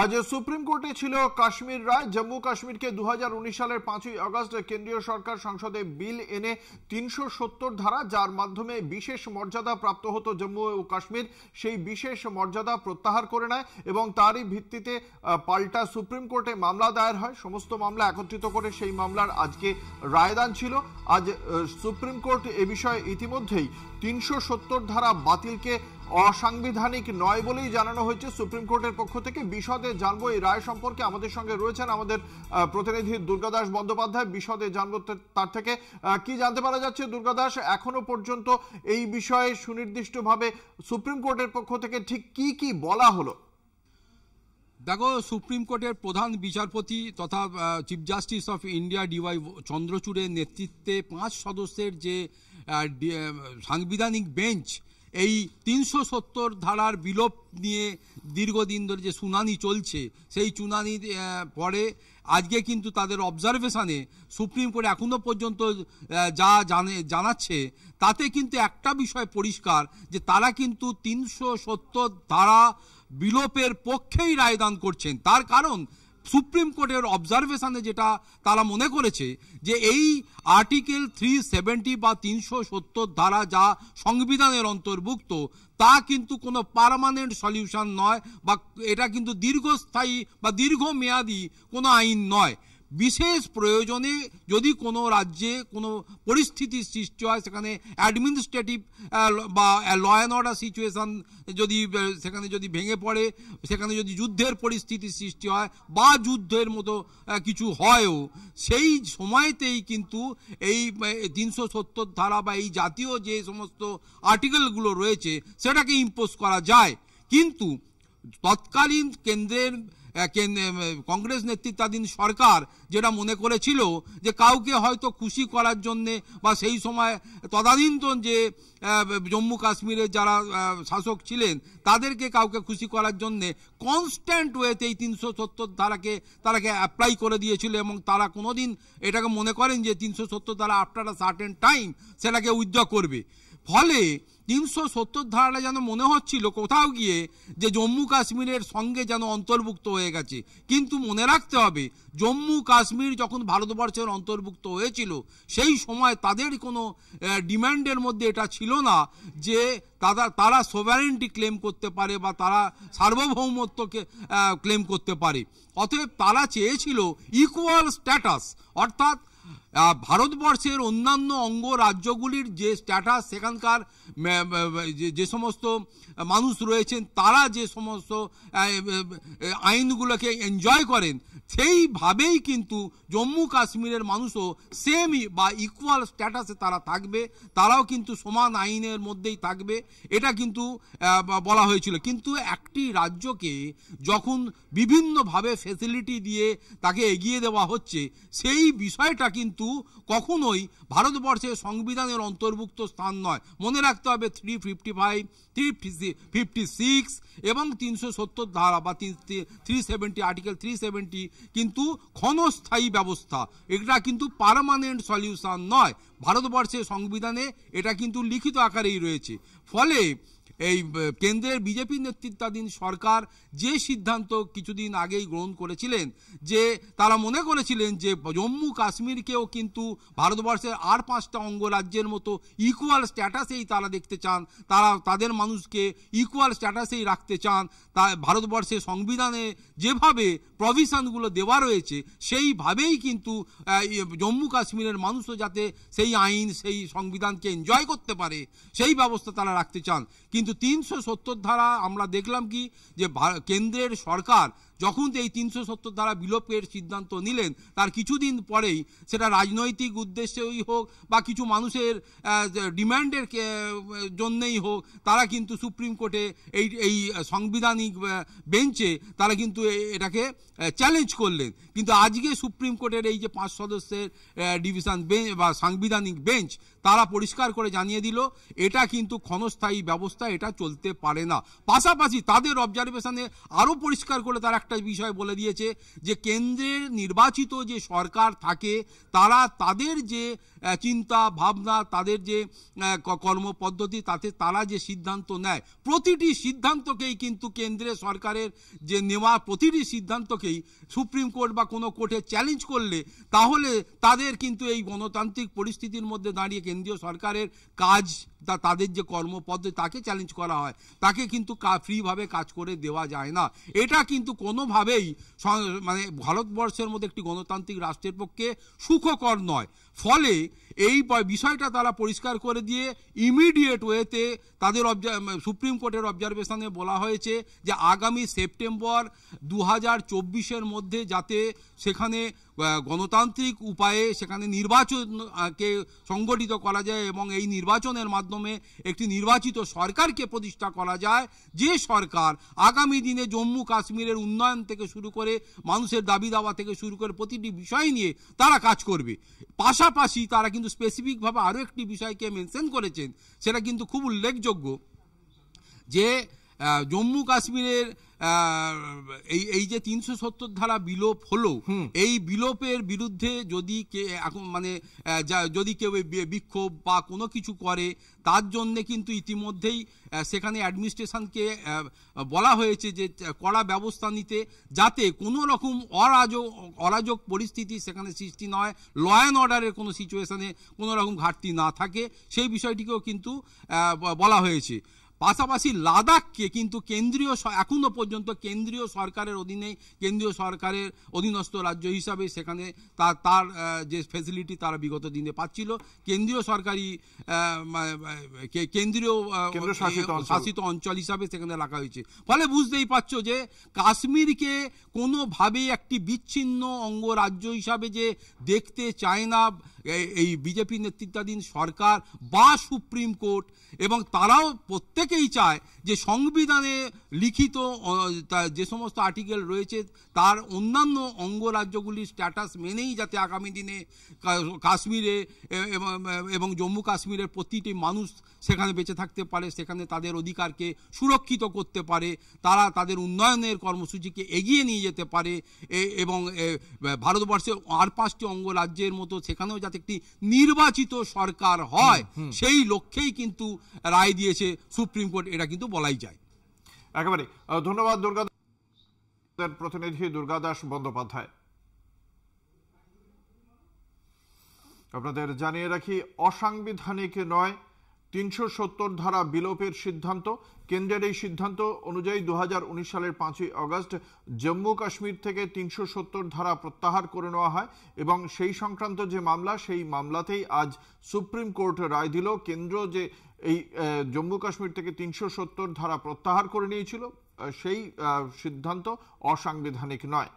আজ সুপ্রিম কোর্টে ছিল কাশ্মীর রায় জম্মু কাশ্মীরকে দু সালের পাঁচই আগস্ট কেন্দ্রীয় সরকার সংসদে বিল এনে তিনশো ধারা যার মাধ্যমে বিশেষ মর্যাদা প্রাপ্ত হতো জম্মু ও কাশ্মীর সেই বিশেষ মর্যাদা প্রত্যাহার করে নেয় এবং তারই ভিত্তিতে পাল্টা সুপ্রিম কোর্টে মামলা দায়ের হয় সমস্ত মামলা একত্রিত করে সেই মামলার আজকে রায়দান ছিল আজ সুপ্রিম কোর্ট এ বিষয়ে ইতিমধ্যেই তিনশো ধারা বাতিলকে অসাংবিধানিক নয় বলেই জানানো হয়েছে সুপ্রিম কোর্টের পক্ষ থেকে বিশদে জানবো এই রায় সম্পর্কে আমাদের সঙ্গে রয়েছেন আমাদের প্রতিনিধি দুর্গাদাস বন্দ্যোপাধ্যায় বিশদে জানবো তার থেকে কি জানতে পারা যাচ্ছে দুর্গাদাস এখনো পর্যন্ত এই বিষয়ে সুনির্দিষ্টভাবে সুপ্রিম কোর্টের পক্ষ থেকে ঠিক কি কি বলা হলো দেখো সুপ্রিম কোর্টের প্রধান বিচারপতি তথা chief justice of India DY চন্দ্রচূড়ের নেতৃত্বে পাঁচ সদস্যের যে সাংবিধানিক বেঞ্চ এই তিনশো সত্তর ধারার বিলোপ নিয়ে দীর্ঘদিন ধরে যে শুনানি চলছে সেই শুনানি পরে আজকে কিন্তু তাদের অবজারভেশানে সুপ্রিম কোর্ট এখনও পর্যন্ত যা জানে জানাচ্ছে তাতে কিন্তু একটা বিষয় পরিষ্কার যে তারা কিন্তু তিনশো সত্তর ধারা বিলোপের পক্ষেই রায়দান করছেন তার কারণ সুপ্রিম কোর্টের অবজারভেশনে যেটা তারা মনে করেছে যে এই আর্টিকেল থ্রি সেভেন্টি বা তিনশো সত্তর ধারা যা সংবিধানের অন্তর্ভুক্ত তা কিন্তু কোনো পারমানেন্ট সলিউশন নয় বা এটা কিন্তু দীর্ঘস্থায়ী বা দীর্ঘমেয়াদী কোনো আইন নয় বিশেষ প্রয়োজনে যদি কোনো রাজ্যে কোনো পরিস্থিতির সৃষ্টি হয় সেখানে অ্যাডমিনিস্ট্রেটিভ বা ল অ্যান্ড অর্ডার সিচুয়েশান যদি সেখানে যদি ভেঙে পড়ে সেখানে যদি যুদ্ধের পরিস্থিতির সৃষ্টি হয় বা যুদ্ধের মতো কিছু হয়ও সেই সময়তেই কিন্তু এই তিনশো সত্তর ধারা বা এই জাতীয় যে সমস্ত আর্টিকেলগুলো রয়েছে সেটাকে ইম্পোজ করা যায় কিন্তু তৎকালীন কেন্দ্রের কংগ্রেস নেতৃত্বাধীন সরকার যেটা মনে করেছিল যে কাউকে হয়তো খুশি করার জন্যে বা সেই সময় তদানীন্তন যে জম্মু কাশ্মীরের যারা শাসক ছিলেন তাদেরকে কাউকে খুশি করার জন্যে কনস্ট্যান্ট ওয়েতে এই তিনশো সত্তর ধারাকে তারাকে অ্যাপ্লাই করে দিয়েছিল এবং তারা কোনোদিন এটাকে মনে করেন যে তিনশো সত্তর ধারা আফটার আ সার্টেন টাইম সেটাকে উইথড্র করবে ফলে তিনশো সত্তর ধারাটা যেন মনে হচ্ছিল কোথাও গিয়ে যে জম্মু কাশ্মীরের সঙ্গে যেন অন্তর্ভুক্ত হয়ে গেছে কিন্তু মনে রাখতে হবে জম্মু কাশ্মীর যখন ভারতবর্ষের অন্তর্ভুক্ত হয়েছিল সেই সময় তাদের কোনো ডিম্যান্ডের মধ্যে এটা ছিল না যে তারা তারা সোভ্যারেন্টি ক্লেম করতে পারে বা তারা সার্বভৌমত্বকে ক্লেম করতে পারে অতএব তারা চেয়েছিল ইকুয়াল স্ট্যাটাস অর্থাৎ ভারতবর্ষের অন্যান্য অঙ্গ রাজ্যগুলির যে স্ট্যাটাস সেখানকার যে সমস্ত মানুষ রয়েছেন তারা যে সমস্ত আইনগুলোকে এনজয় করেন সেইভাবেই কিন্তু জম্মু কাশ্মীরের মানুষও সেমই বা ইকুয়াল স্ট্যাটাসে তারা থাকবে তারাও কিন্তু সমান আইনের মধ্যেই থাকবে এটা কিন্তু বলা হয়েছিল কিন্তু একটি রাজ্যকে যখন বিভিন্নভাবে ফেসিলিটি দিয়ে তাকে এগিয়ে দেওয়া হচ্ছে সেই বিষয়টা কিন্তু কিন্তু কখনোই ভারতবর্ষের সংবিধানের অন্তর্ভুক্ত স্থান নয় মনে রাখতে হবে three fifty five three fifty six এবং তিনশো সত্তর ধারা বা থ্রি আর্টিকেল থ্রি কিন্তু ক্ষণস্থায়ী ব্যবস্থা এটা কিন্তু পারমানেন্ট সলিউশন নয় ভারতবর্ষের সংবিধানে এটা কিন্তু লিখিত আকারেই রয়েছে ফলে এই কেন্দ্রের বিজেপি নেতৃত্বাধীন সরকার যে সিদ্ধান্ত কিছুদিন আগেই গ্রহণ করেছিলেন যে তারা মনে করেছিলেন যে জম্মু কাশ্মীরকেও কিন্তু ভারতবর্ষের আর পাঁচটা অঙ্গরাজ্যের মতো ইকুয়াল স্ট্যাটাসেই তারা দেখতে চান তারা তাদের মানুষকে ইকুয়াল স্ট্যাটাসেই রাখতে চান তা ভারতবর্ষের সংবিধানে যেভাবে প্রভিশনগুলো দেওয়া রয়েছে সেইভাবেই কিন্তু জম্মু কাশ্মীরের মানুষও যাতে সেই সেই আইন সেই সংবিধানকে এনজয় করতে পারে সেই ব্যবস্থা তারা রাখতে চান কিন্তু তিনশো সত্তর ধারা আমরা দেখলাম কি যে কেন্দ্রের সরকার যখন এই তিনশো সত্তর ধারা বিলোপের সিদ্ধান্ত নিলেন তার কিছুদিন পরেই সেটা রাজনৈতিক উদ্দেশ্যেই হোক বা কিছু মানুষের ডিম্যান্ডের জন্যেই হোক তারা কিন্তু সুপ্রিম কোর্টে এই এই সাংবিধানিক বেঞ্চে তারা কিন্তু এটাকে চ্যালেঞ্জ করলেন কিন্তু আজকে সুপ্রিম কোর্টের এই যে পাঁচ সদস্যের ডিভিশন বেঞ্চ বা সাংবিধানিক বেঞ্চ তারা পরিষ্কার করে জানিয়ে দিল এটা কিন্তু ক্ষণস্থায়ী ব্যবস্থা এটা চলতে পারে না পাশাপাশি তাদের অবজারভেশনে আরও পরিষ্কার করে তারা একটা বিষয় বলে দিয়েছে যে কেন্দ্রের নির্বাচিত যে সরকার থাকে তারা তাদের যে চিন্তা ভাবনা তাদের যে কর্মপদ্ধতি তাতে তারা যে সিদ্ধান্ত নেয় প্রতিটি সিদ্ধান্তকেই কিন্তু কেন্দ্রের সরকারের যে নেওয়া প্রতিটি সিদ্ধান্তকেই সুপ্রিম কোর্ট বা কোনো কোর্টে চ্যালেঞ্জ করলে তাহলে তাদের কিন্তু এই গণতান্ত্রিক পরিস্থিতির মধ্যে দাঁড়িয়ে কেন্দ্রীয় সরকারের কাজ তা তাদের যে কর্মপদ্ধতি তাকে চ্যালেঞ্জ করা হয় তাকে কিন্তু ফ্রিভাবে কাজ করে দেওয়া যায় না এটা কিন্তু কোনোভাবেই মানে ভারতবর্ষের মধ্যে একটি গণতান্ত্রিক রাষ্ট্রের পক্ষে সুখকর নয় ফলে এই বিষয়টা তারা পরিষ্কার করে দিয়ে ইমিডিয়েট ওয়েতে তাদের সুপ্রিম কোর্টের অবজারভেশনে বলা হয়েছে যে আগামী সেপ্টেম্বর দু হাজার মধ্যে যাতে সেখানে গণতান্ত্রিক উপায়ে সেখানে নির্বাচনকে সংগঠিত করা যায় এবং এই নির্বাচনের মাধ্যমে একটি নির্বাচিত সরকারকে প্রতিষ্ঠা করা যায় যে সরকার আগামী দিনে জম্মু কাশ্মীরের উন্নয়ন থেকে শুরু করে মানুষের দাবি দাওয়া থেকে শুরু করে প্রতিটি বিষয় নিয়ে তারা কাজ করবে পাশাপাশি তারা কিন্তু স্পেসিফিকভাবে আরও একটি বিষয়কে মেনশন করেছেন সেটা কিন্তু খুব উল্লেখযোগ্য যে জম্মু কাশ্মীরের এই এই যে তিনশো সত্তর ধারা বিলোপ হলো এই বিলোপের বিরুদ্ধে যদি এখন মানে যদি কেউ বিক্ষোভ বা কোনো কিছু করে তার জন্যে কিন্তু ইতিমধ্যেই সেখানে অ্যাডমিনিস্ট্রেশনকে বলা হয়েছে যে কড়া ব্যবস্থা নিতে যাতে কোনো রকম অরাজক অরাজক পরিস্থিতি সেখানে সৃষ্টি নয় ল অ্যান্ড অর্ডারের কোনো সিচুয়েশানে কোনো রকম ঘাটতি না থাকে সেই বিষয়টিকেও কিন্তু বলা হয়েছে পাশাপাশি লাদাখকে কিন্তু কেন্দ্রীয় এখনও পর্যন্ত কেন্দ্রীয় সরকারের অধীনে কেন্দ্রীয় সরকারের অধীনস্থ রাজ্য হিসাবে সেখানে তার তার যে ফেসিলিটি তারা বিগত দিনে পাচ্ছিল কেন্দ্রীয় সরকারি কেন্দ্রীয় শাসিত অঞ্চল হিসাবে সেখানে রাখা হয়েছে ফলে বুঝতেই পারছ যে কাশ্মীরকে কোনোভাবেই একটি বিচ্ছিন্ন অঙ্গরাজ্য হিসাবে যে দেখতে চায় না এই বিজেপি নেতৃত্বাধীন সরকার বা সুপ্রিম কোর্ট এবং তারাও প্রত্যেক অনেকেই চায় যে সংবিধানে লিখিত যে সমস্ত আর্টিকেল রয়েছে তার অন্যান্য অঙ্গরাজ্যগুলির স্ট্যাটাস মেনেই যাতে আগামী দিনে কাশ্মীরে এবং জম্মু কাশ্মীরের প্রতিটি মানুষ সেখানে বেঁচে থাকতে পারে সেখানে তাদের অধিকারকে সুরক্ষিত করতে পারে তারা তাদের উন্নয়নের কর্মসূচিকে এগিয়ে নিয়ে যেতে পারে এবং ভারতবর্ষের আর পাঁচটি অঙ্গরাজ্যের মতো সেখানেও যাতে একটি নির্বাচিত সরকার হয় সেই লক্ষ্যেই কিন্তু রায় দিয়েছে সুপ্রিম সুপ্রিম কোর্ট এটা কিন্তু বলাই যায় একেবারে ধন্যবাদ দুর্গা প্রতিনিধি দুর্গাদাস বন্দ্যোপাধ্যায় আপনাদের জানিয়ে রাখি অসাংবিধানিক নয় তিনশো সত্তর ধারা বিলোপের সিদ্ধান্ত কেন্দ্রের এই সিদ্ধান্ত অনুযায়ী দু সালের পাঁচই অগস্ট জম্মু কাশ্মীর থেকে তিনশো সত্তর ধারা প্রত্যাহার করে নেওয়া হয় এবং সেই সংক্রান্ত যে মামলা সেই মামলাতেই আজ সুপ্রিম কোর্ট রায় দিল কেন্দ্র যে এই জম্মু কাশ্মীর থেকে তিনশো ধারা প্রত্যাহার করে নিয়েছিল সেই সিদ্ধান্ত অসাংবিধানিক নয়